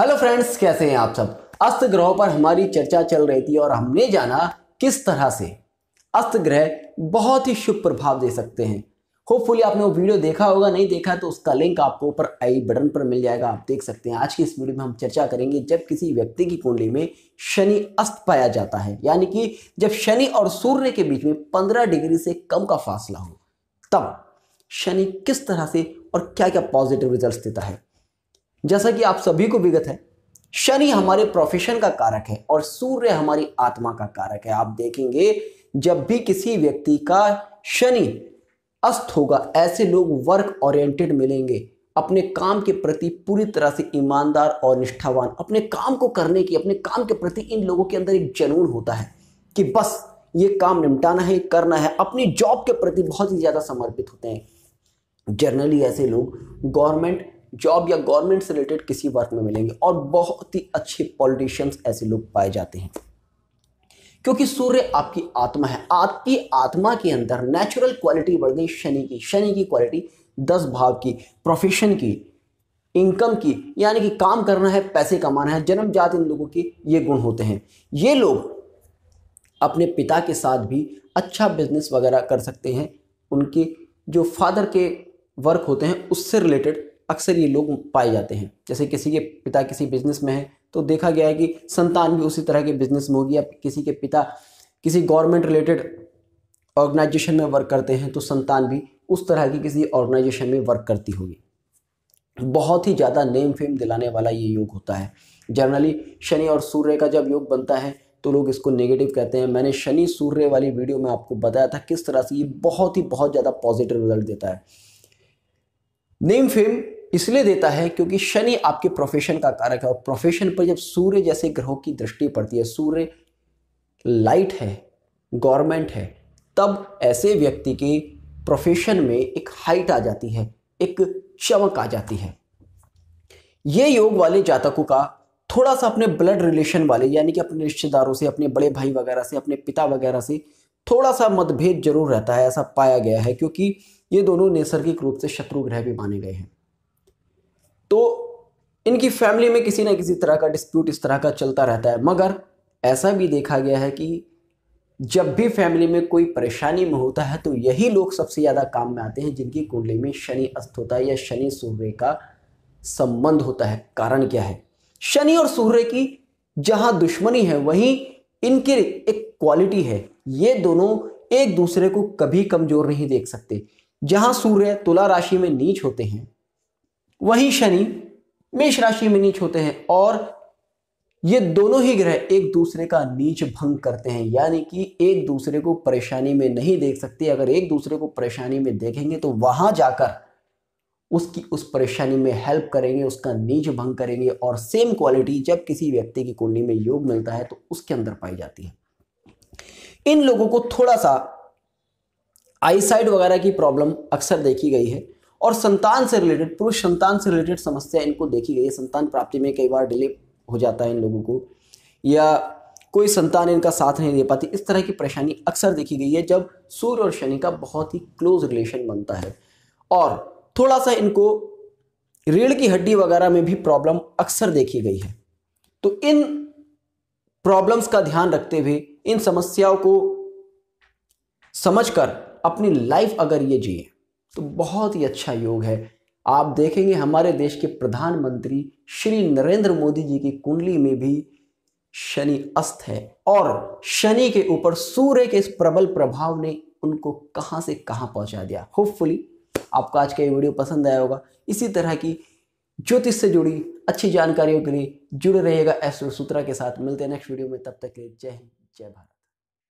hello friends कैसे हैं आप सब अस्त ग्रहों पर हमारी चर्चा चल रही थी और हमने जाना किस तरह से अस्त ग्रह बहुत ही शुभ प्रभाव दे सकते हैं होपफुली आपने वो वीडियो देखा होगा नहीं देखा तो उसका लिंक आपको ऊपर आई बटन पर मिल जाएगा आप देख सकते हैं आज की इस वीडियो में हम चर्चा करेंगे जब किसी व्यक्ति की कुंडली में शनि अस्त पाया जाता है यानी कि जब शनि और सूर्य के बीच में पंद्रह डिग्री से कम का फासला हो तब शनि किस तरह से और क्या क्या पॉजिटिव रिजल्ट देता है जैसा कि आप सभी को विगत है शनि हमारे प्रोफेशन का कारक है और सूर्य हमारी आत्मा का कारक है आप देखेंगे जब भी किसी व्यक्ति का शनि अस्त होगा ऐसे लोग वर्क ओरिएंटेड मिलेंगे अपने काम के प्रति पूरी तरह से ईमानदार और निष्ठावान अपने काम को करने की अपने काम के प्रति इन लोगों के अंदर एक जनून होता है कि बस ये काम निपटाना है करना है अपनी जॉब के प्रति बहुत ही ज़्यादा समर्पित होते हैं जनरली ऐसे लोग गवर्नमेंट जॉब या गवर्नमेंट से रिलेटेड किसी वर्क में मिलेंगे और बहुत ही अच्छे पॉलिटिशियंस ऐसे लोग पाए जाते हैं क्योंकि सूर्य आपकी आत्मा है आपकी आत्मा के अंदर नेचुरल क्वालिटी बढ़ गई शनि की शनि की क्वालिटी दस भाव की प्रोफेशन की इनकम की यानी कि काम करना है पैसे कमाना है जन्म जात इन लोगों के ये गुण होते हैं ये लोग अपने पिता के साथ भी अच्छा बिजनेस वगैरह कर सकते हैं उनके जो फादर के वर्क होते हैं उससे रिलेटेड अक्सर ये लोग पाए जाते हैं जैसे किसी के पिता किसी बिजनेस में है तो देखा गया है कि संतान भी उसी तरह के बिजनेस में होगी या किसी के पिता किसी गवर्नमेंट रिलेटेड ऑर्गेनाइजेशन में वर्क करते हैं तो संतान भी उस तरह की किसी ऑर्गेनाइजेशन में वर्क करती होगी बहुत ही ज़्यादा नेम फेम दिलाने वाला ये योग होता है जनरली शनि और सूर्य का जब योग बनता है तो लोग इसको नेगेटिव कहते हैं मैंने शनि सूर्य वाली वीडियो में आपको बताया था किस तरह से ये बहुत ही बहुत ज़्यादा पॉजिटिव रिजल्ट देता है नेम फेम इसलिए देता है क्योंकि शनि आपके प्रोफेशन का कारक है और प्रोफेशन पर जब सूर्य जैसे ग्रहों की दृष्टि पड़ती है सूर्य लाइट है गवर्नमेंट है तब ऐसे व्यक्ति के प्रोफेशन में एक हाइट आ जाती है एक चमक आ जाती है ये योग वाले जातकों का थोड़ा सा अपने ब्लड रिलेशन वाले यानी कि अपने रिश्तेदारों से अपने बड़े भाई वगैरह से अपने पिता वगैरह से थोड़ा सा मतभेद जरूर रहता है ऐसा पाया गया है क्योंकि ये दोनों नैसर्गिक रूप से शत्रु ग्रह भी माने गए हैं तो इनकी फैमिली में किसी न किसी तरह का डिस्प्यूट इस तरह का चलता रहता है मगर ऐसा भी देखा गया है कि जब भी फैमिली में कोई परेशानी में होता है तो यही लोग सबसे ज़्यादा काम में आते हैं जिनकी कुंडली में शनि अस्त होता है या शनि सूर्य का संबंध होता है कारण क्या है शनि और सूर्य की जहाँ दुश्मनी है वहीं इनकी एक क्वालिटी है ये दोनों एक दूसरे को कभी कमज़ोर नहीं देख सकते जहाँ सूर्य तुला राशि में नीच होते हैं वही शनि मेष राशि में नीच होते हैं और ये दोनों ही ग्रह एक दूसरे का नीच भंग करते हैं यानी कि एक दूसरे को परेशानी में नहीं देख सकते अगर एक दूसरे को परेशानी में देखेंगे तो वहां जाकर उसकी उस परेशानी में हेल्प करेंगे उसका नीच भंग करेंगे और सेम क्वालिटी जब किसी व्यक्ति की कुंडली में योग मिलता है तो उसके अंदर पाई जाती है इन लोगों को थोड़ा सा आईसाइड वगैरह की प्रॉब्लम अक्सर देखी गई है और संतान से रिलेटेड पुरुष संतान से रिलेटेड समस्या इनको देखी गई है संतान प्राप्ति में कई बार डिले हो जाता है इन लोगों को या कोई संतान इनका साथ नहीं दे पाती इस तरह की परेशानी अक्सर देखी गई है जब सूर्य और शनि का बहुत ही क्लोज रिलेशन बनता है और थोड़ा सा इनको रीढ़ की हड्डी वगैरह में भी प्रॉब्लम अक्सर देखी गई है तो इन प्रॉब्लम्स का ध्यान रखते हुए इन समस्याओं को समझकर अपनी लाइफ अगर ये जिए तो बहुत ही अच्छा योग है आप देखेंगे हमारे देश के प्रधानमंत्री श्री नरेंद्र मोदी जी की कुंडली में भी शनि अस्त है और शनि के ऊपर सूर्य के इस प्रबल प्रभाव ने उनको कहाँ से कहाँ पहुँचा दिया होपफुली आपको आज का ये वीडियो पसंद आया होगा इसी तरह की ज्योतिष से जुड़ी अच्छी जानकारियों के लिए जुड़े रहिएगा एस सूत्रा के साथ मिलते हैं नेक्स्ट वीडियो में तब तक के लिए जय हिंद जय भारत